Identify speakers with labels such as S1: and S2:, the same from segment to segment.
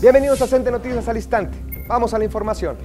S1: Bienvenidos a Cente Noticias al Instante. Vamos a la información.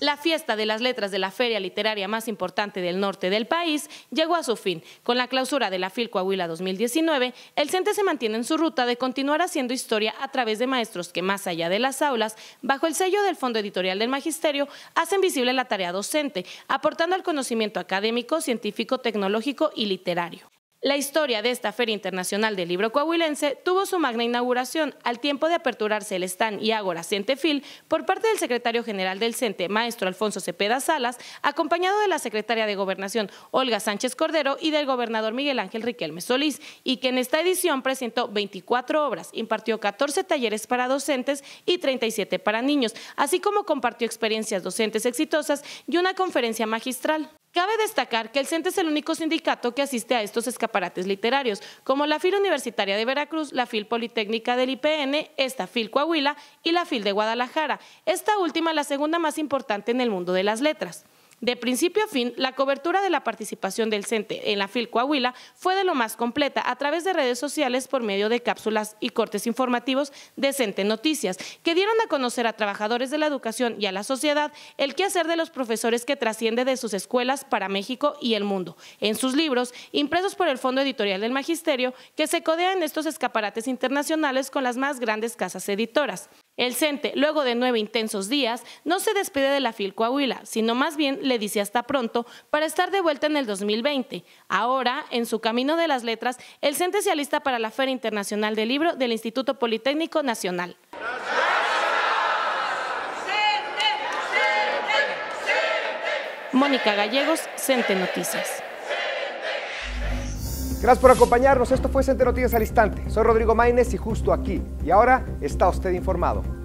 S2: La fiesta de las letras de la feria literaria más importante del norte del país llegó a su fin. Con la clausura de la FIL Coahuila 2019, el CENTE se mantiene en su ruta de continuar haciendo historia a través de maestros que, más allá de las aulas, bajo el sello del Fondo Editorial del Magisterio, hacen visible la tarea docente, aportando al conocimiento académico, científico, tecnológico y literario. La historia de esta Feria Internacional del Libro Coahuilense tuvo su magna inauguración al tiempo de aperturarse el stand y Ágora Centefil por parte del secretario general del CENTE, maestro Alfonso Cepeda Salas, acompañado de la secretaria de Gobernación, Olga Sánchez Cordero, y del gobernador Miguel Ángel Riquelme Solís, y que en esta edición presentó 24 obras, impartió 14 talleres para docentes y 37 para niños, así como compartió experiencias docentes exitosas y una conferencia magistral. Cabe destacar que el CENTE es el único sindicato que asiste a estos escaparates literarios, como la FIL Universitaria de Veracruz, la FIL Politécnica del IPN, esta FIL Coahuila y la FIL de Guadalajara, esta última la segunda más importante en el mundo de las letras. De principio a fin, la cobertura de la participación del CENTE en la Filcoahuila fue de lo más completa a través de redes sociales por medio de cápsulas y cortes informativos de CENTE Noticias, que dieron a conocer a trabajadores de la educación y a la sociedad el quehacer de los profesores que trasciende de sus escuelas para México y el mundo, en sus libros, impresos por el Fondo Editorial del Magisterio, que se codea en estos escaparates internacionales con las más grandes casas editoras. El CENTE, luego de nueve intensos días, no se despide de la FIL sino más bien le dice hasta pronto para estar de vuelta en el 2020. Ahora, en su camino de las letras, el CENTE se alista para la Feria Internacional del Libro del Instituto Politécnico Nacional. Mónica Gallegos, Cente Noticias.
S1: Gracias por acompañarnos. Esto fue Cente Noticias al Instante. Soy Rodrigo Maínez y justo aquí. Y ahora está usted informado.